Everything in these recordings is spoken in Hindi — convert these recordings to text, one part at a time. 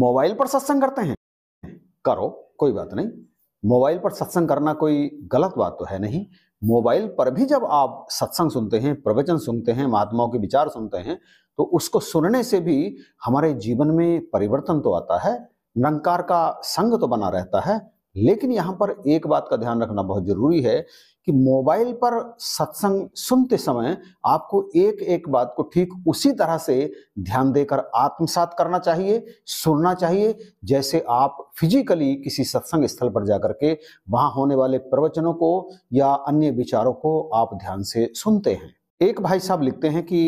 मोबाइल पर सत्संग करते हैं करो कोई बात नहीं मोबाइल पर सत्संग करना कोई गलत बात तो है नहीं मोबाइल पर भी जब आप सत्संग सुनते हैं प्रवचन सुनते हैं महात्माओं के विचार सुनते हैं तो उसको सुनने से भी हमारे जीवन में परिवर्तन तो आता है नंकार का संग तो बना रहता है लेकिन यहाँ पर एक बात का ध्यान रखना बहुत जरूरी है कि मोबाइल पर सत्संग सुनते समय आपको एक एक बात को ठीक उसी तरह से ध्यान देकर आत्मसात करना चाहिए सुनना चाहिए जैसे आप फिजिकली किसी सत्संग स्थल पर जाकर के वहाँ होने वाले प्रवचनों को या अन्य विचारों को आप ध्यान से सुनते हैं एक भाई साहब लिखते हैं कि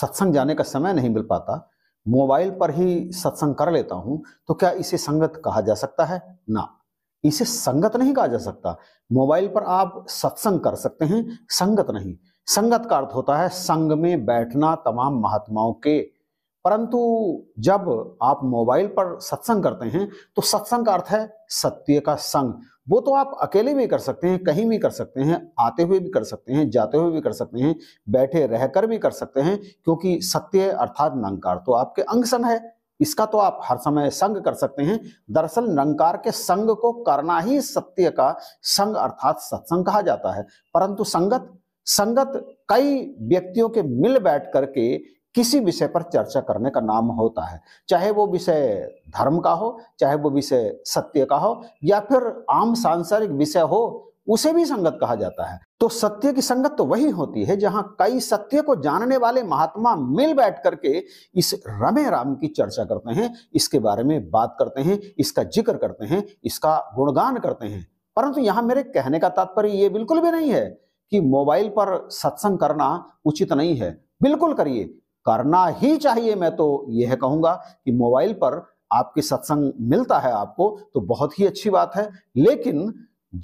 सत्संग जाने का समय नहीं मिल पाता मोबाइल पर ही सत्संग कर लेता हूं तो क्या इसे संगत कहा जा सकता है ना इसे संगत नहीं कहा जा सकता मोबाइल पर आप सत्संग कर सकते हैं संगत नहीं संगत का अर्थ होता है संग में बैठना तमाम महात्माओं के परंतु जब आप मोबाइल पर सत्संग करते हैं तो सत्संग का अर्थ है सत्य का संग वो तो आप अकेले भी कर सकते हैं कहीं भी कर सकते हैं आते हुए भी कर सकते हैं जाते हुए भी कर सकते हैं बैठे रहकर भी कर सकते हैं क्योंकि सत्य अर्थात नंकार तो आपके अंग संग है इसका तो आप हर समय संग कर सकते हैं दरअसल निरंकार के संग को करना ही सत्य का संग अर्थात सत्संग कहा जाता है परंतु संगत संगत कई व्यक्तियों के मिल बैठ करके किसी विषय पर चर्चा करने का नाम होता है चाहे वो विषय धर्म का हो चाहे वो विषय सत्य का हो या फिर आम सांसारिक विषय हो उसे भी संगत कहा जाता है तो सत्य की संगत तो वही होती है जहां कई सत्य को जानने वाले महात्मा मिल बैठ करके इस रमे राम की चर्चा करते हैं इसके बारे में बात करते हैं इसका जिक्र करते हैं इसका गुणगान करते हैं परंतु यहां मेरे कहने का तात्पर्य ये बिल्कुल भी नहीं है कि मोबाइल पर सत्संग करना उचित नहीं है बिल्कुल करिए करना ही चाहिए मैं तो यह कहूंगा कि मोबाइल पर आपके सत्संग मिलता है आपको तो बहुत ही अच्छी बात है लेकिन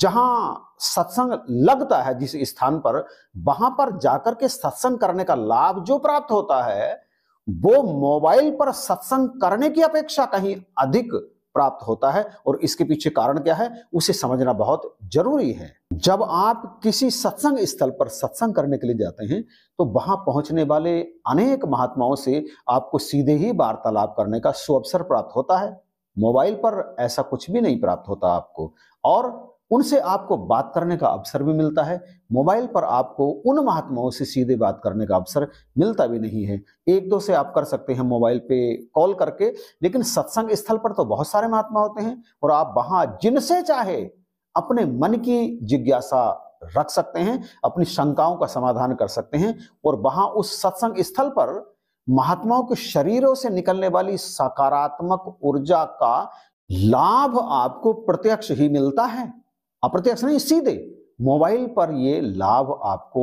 जहां सत्संग लगता है जिस स्थान पर वहां पर जाकर के सत्संग करने का लाभ जो प्राप्त होता है वो मोबाइल पर सत्संग करने की अपेक्षा कहीं अधिक प्राप्त होता है और इसके पीछे कारण क्या है उसे समझना बहुत जरूरी है जब आप किसी सत्संग स्थल पर सत्संग करने के लिए जाते हैं तो वहां पहुंचने वाले अनेक महात्माओं से आपको सीधे ही वार्तालाप करने का सुअवसर प्राप्त होता है मोबाइल पर ऐसा कुछ भी नहीं प्राप्त होता आपको और उनसे आपको बात करने का अवसर भी मिलता है मोबाइल पर आपको उन महात्माओं से सीधे बात करने का अवसर मिलता भी नहीं है एक दो से आप कर सकते हैं मोबाइल पे कॉल करके लेकिन सत्संग स्थल पर तो बहुत सारे महात्मा होते हैं और आप वहाँ जिनसे चाहे अपने मन की जिज्ञासा रख सकते हैं अपनी शंकाओं का समाधान कर सकते हैं और वहाँ उस सत्संग स्थल पर महात्माओं के शरीरों से निकलने वाली सकारात्मक ऊर्जा का लाभ आपको प्रत्यक्ष ही मिलता है अप्रत्यक्ष नहीं सीधे मोबाइल पर ये लाभ आपको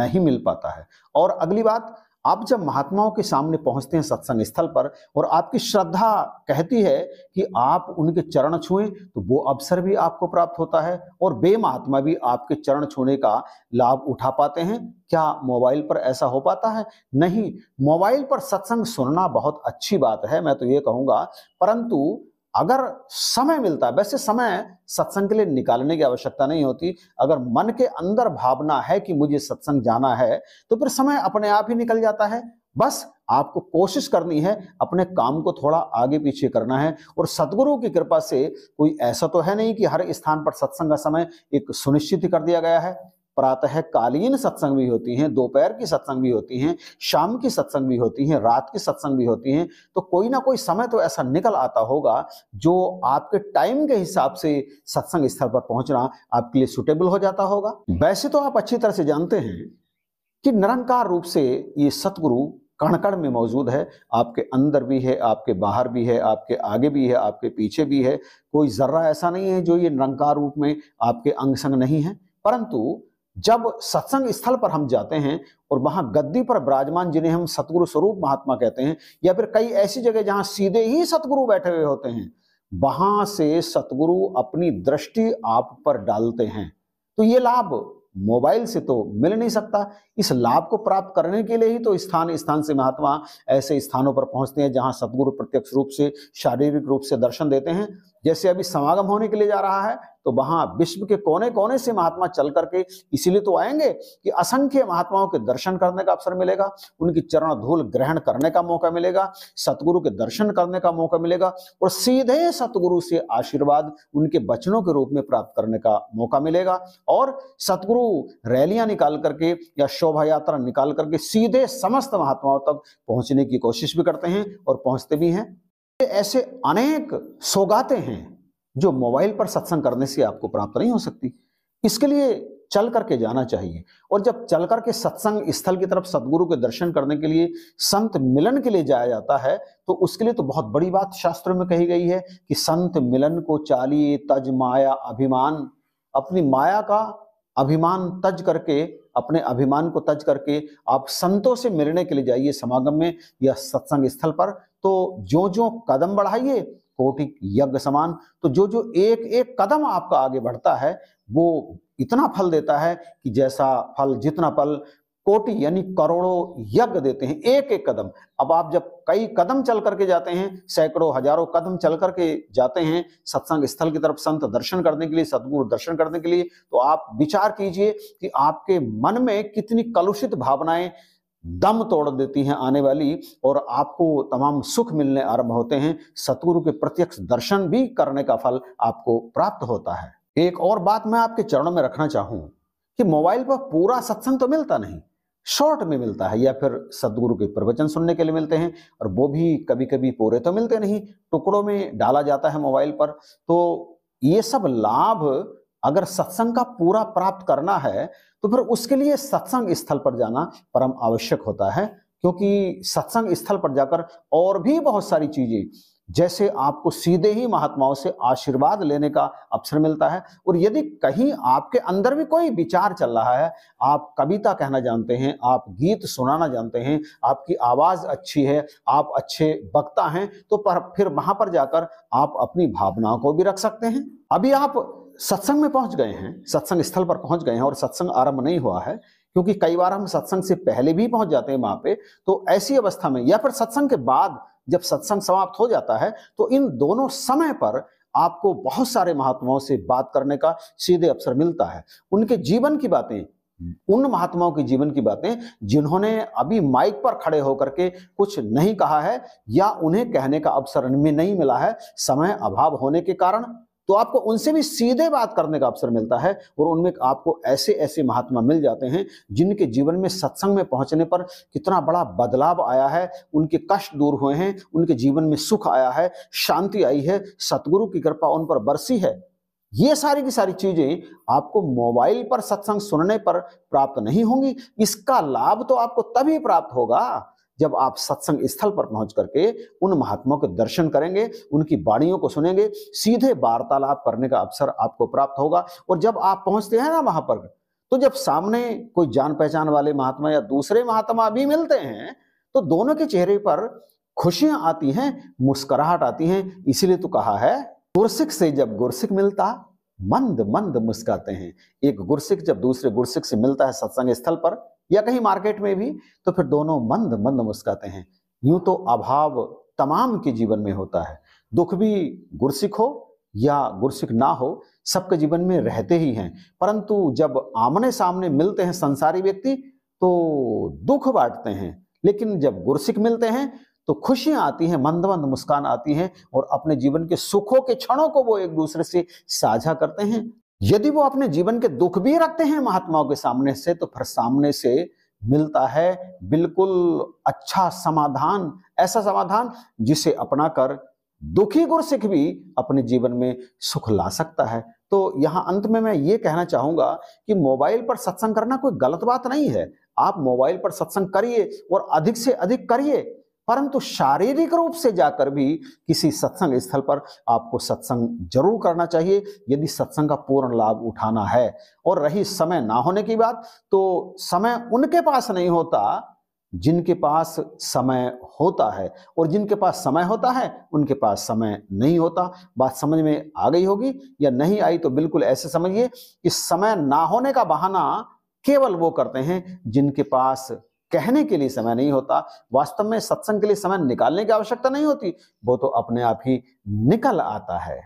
नहीं मिल पाता है और अगली बात आप जब महात्माओं के सामने पहुंचते हैं सत्संग स्थल पर और आपकी श्रद्धा कहती है कि आप उनके चरण छुएं तो वो अवसर भी आपको प्राप्त होता है और बे महात्मा भी आपके चरण छूने का लाभ उठा पाते हैं क्या मोबाइल पर ऐसा हो पाता है नहीं मोबाइल पर सत्संग सुनना बहुत अच्छी बात है मैं तो ये कहूँगा परंतु अगर समय मिलता है वैसे समय सत्संग के लिए निकालने की आवश्यकता नहीं होती अगर मन के अंदर भावना है कि मुझे सत्संग जाना है तो फिर समय अपने आप ही निकल जाता है बस आपको कोशिश करनी है अपने काम को थोड़ा आगे पीछे करना है और सदगुरु की कृपा से कोई ऐसा तो है नहीं कि हर स्थान पर सत्संग का समय एक सुनिश्चित कर दिया गया है प्रातःकालीन सत्संग भी होती हैं दोपहर की सत्संग भी होती हैं शाम की सत्संग भी होती हैं रात की सत्संग भी होती हैं तो कोई ना कोई समय तो ऐसा निकल आता होगा जो आपके टाइम के हिसाब से सत्संग स्थल पर पहुंचना आपके लिए सुटेबल हो जाता होगा हम्म। वैसे तो आप अच्छी तरह से जानते हैं कि निरंकार रूप से ये सतगुरु कणकण में मौजूद है आपके अंदर भी है आपके बाहर भी है आपके आगे भी है आपके पीछे भी है कोई जर्रा ऐसा नहीं है जो ये निरंकार रूप में आपके अंग संग नहीं है परंतु जब सत्संग स्थल पर हम जाते हैं और वहां गद्दी पर विराजमान जिन्हें हम सतगुरु स्वरूप महात्मा कहते हैं या फिर कई ऐसी जगह जहां सीधे ही सतगुरु बैठे हुए होते हैं वहां से सतगुरु अपनी दृष्टि आप पर डालते हैं तो ये लाभ मोबाइल से तो मिल नहीं सकता इस लाभ को प्राप्त करने के लिए ही तो स्थान स्थान से महात्मा ऐसे स्थानों पर पहुंचते हैं जहां सदगुरु प्रत्यक्ष रूप से शारीरिक रूप से दर्शन देते हैं जैसे अभी समागम होने के लिए जा रहा है तो वहां विश्व के कोने कोने से महात्मा चल करके इसीलिए तो आएंगे कि असंख्य महात्माओं के दर्शन करने का अवसर मिलेगा उनकी चरण धूल ग्रहण करने का मौका मिलेगा सतगुरु के दर्शन करने का मौका मिलेगा और सीधे सतगुरु से आशीर्वाद उनके वचनों के रूप में प्राप्त करने का मौका मिलेगा और सतगुरु रैलियां निकाल करके या शोभा यात्रा निकाल करके सीधे समस्त महात्माओं तक पहुंचने की कोशिश भी करते हैं और पहुंचते भी हैं ऐसे अनेक सौगाते हैं जो मोबाइल पर सत्संग करने से आपको प्राप्त नहीं हो सकती इसके लिए चल करके जाना चाहिए और जब चल करके सत्संग स्थल की तरफ सदगुरु के दर्शन करने के लिए संत मिलन के लिए जाया जाता है तो उसके लिए तो बहुत बड़ी बात शास्त्रों में कही गई है कि संत मिलन को चालिए तज माया अभिमान अपनी माया का अभिमान तज करके अपने अभिमान को तज करके आप संतों से मिलने के लिए जाइए समागम में या सत्संग स्थल पर तो जो जो कदम बढ़ाइए कोटि यज्ञ समान तो जो जो एक एक कदम आपका आगे बढ़ता है वो इतना फल देता है कि जैसा फल जितना फल कोटि यानी करोड़ों यज्ञ देते हैं एक एक कदम अब आप जब कई कदम चल करके जाते हैं सैकड़ों हजारों कदम चल करके जाते हैं सत्संग स्थल की तरफ संत दर्शन करने के लिए सदगुरु दर्शन करने के लिए तो आप विचार कीजिए कि आपके मन में कितनी कलुषित भावनाएं दम तोड़ देती हैं आने वाली और आपको तमाम सुख मिलने आरंभ होते हैं सतगुरु के प्रत्यक्ष दर्शन भी करने का फल आपको प्राप्त होता है एक और बात मैं आपके चरणों में रखना चाहूं कि मोबाइल पर पूरा सत्संग तो मिलता नहीं शॉर्ट में मिलता है या फिर सदगुरु के प्रवचन सुनने के लिए मिलते हैं और वो भी कभी कभी पूरे तो मिलते नहीं टुकड़ों में डाला जाता है मोबाइल पर तो ये सब लाभ अगर सत्संग का पूरा प्राप्त करना है तो फिर उसके लिए सत्संग स्थल पर जाना परम आवश्यक होता है क्योंकि सत्संग स्थल पर जाकर और भी बहुत सारी चीजें जैसे आपको सीधे ही महात्माओं से आशीर्वाद लेने का अवसर मिलता है और यदि कहीं आपके अंदर भी कोई विचार चल रहा है आप कविता कहना जानते हैं आप गीत सुनाना जानते हैं आपकी आवाज़ अच्छी है आप अच्छे वक्ता हैं तो पर फिर वहां पर जाकर आप अपनी भावनाओं को भी रख सकते हैं अभी आप सत्संग में पहुंच गए हैं सत्संग स्थल पर पहुंच गए हैं और सत्संग आरंभ नहीं हुआ है क्योंकि कई बार हम सत्संग से पहले भी पहुंच जाते हैं वहां पे तो ऐसी अवस्था में या फिर सत्संग के बाद जब सत्संग समाप्त हो जाता है तो इन दोनों समय पर आपको बहुत सारे महात्माओं से बात करने का सीधे अवसर मिलता है उनके जीवन की बातें उन महात्माओं के जीवन की बातें जिन्होंने अभी माइक पर खड़े होकर के कुछ नहीं कहा है या उन्हें कहने का अवसर में नहीं मिला है समय अभाव होने के कारण तो आपको उनसे भी सीधे बात करने का अवसर मिलता है और उनमें आपको ऐसे ऐसे महात्मा मिल जाते हैं जिनके जीवन में सत्संग में पहुंचने पर कितना बड़ा बदलाव आया है उनके कष्ट दूर हुए हैं उनके जीवन में सुख आया है शांति आई है सतगुरु की कृपा उन पर बरसी है ये सारी की सारी चीजें आपको मोबाइल पर सत्संग सुनने पर प्राप्त नहीं होंगी इसका लाभ तो आपको तभी प्राप्त होगा जब आप सत्संग स्थल पर पहुंच करके उन महात्माओं के दर्शन करेंगे उनकी बाणियों को सुनेंगे सीधे वार्तालाप करने का अवसर आपको प्राप्त होगा और जब आप पहुंचते हैं ना वहां पर तो जब सामने कोई जान पहचान वाले महात्मा या दूसरे महात्मा भी मिलते हैं तो दोनों के चेहरे पर खुशियां आती हैं मुस्कुराहट आती हैं इसीलिए तो कहा है गुरसिक से जब गुरसिक मिलता मंद मंद मुस्काते हैं एक गुरसिक जब दूसरे गुरसिक से मिलता है सत्संग स्थल पर या कहीं मार्केट में भी तो फिर दोनों मंद मंद मुस्काते हैं यूं तो अभाव तमाम के जीवन में होता है दुख भी गुरसिक हो या गुरसिक ना हो सबके जीवन में रहते ही हैं परंतु जब आमने सामने मिलते हैं संसारी व्यक्ति तो दुख बांटते हैं लेकिन जब गुरसिक मिलते हैं तो खुशियां आती हैं मंद मंद मुस्कान आती हैं और अपने जीवन के सुखों के क्षणों को वो एक दूसरे से साझा करते हैं यदि वो अपने जीवन के दुख भी रखते हैं महात्माओं के सामने से तो फिर सामने से मिलता है बिल्कुल अच्छा समाधान ऐसा समाधान जिसे अपनाकर दुखी गुरसिख सिख भी अपने जीवन में सुख ला सकता है तो यहां अंत में मैं ये कहना चाहूंगा कि मोबाइल पर सत्संग करना कोई गलत बात नहीं है आप मोबाइल पर सत्संग करिए और अधिक से अधिक करिए परंतु शारीरिक रूप से जाकर भी किसी सत्संग स्थल पर आपको सत्संग जरूर करना चाहिए यदि सत्संग का पूर्ण लाभ उठाना है और रही समय ना होने की बात तो समय उनके पास नहीं होता जिनके पास समय होता है और जिनके पास समय होता है उनके पास समय नहीं होता बात समझ में आ गई होगी या नहीं आई तो बिल्कुल ऐसे समझिए कि समय ना होने का बहाना केवल वो करते हैं जिनके पास कहने के लिए समय नहीं होता वास्तव में सत्संग के लिए समय निकालने की आवश्यकता नहीं होती वो तो अपने आप ही निकल आता है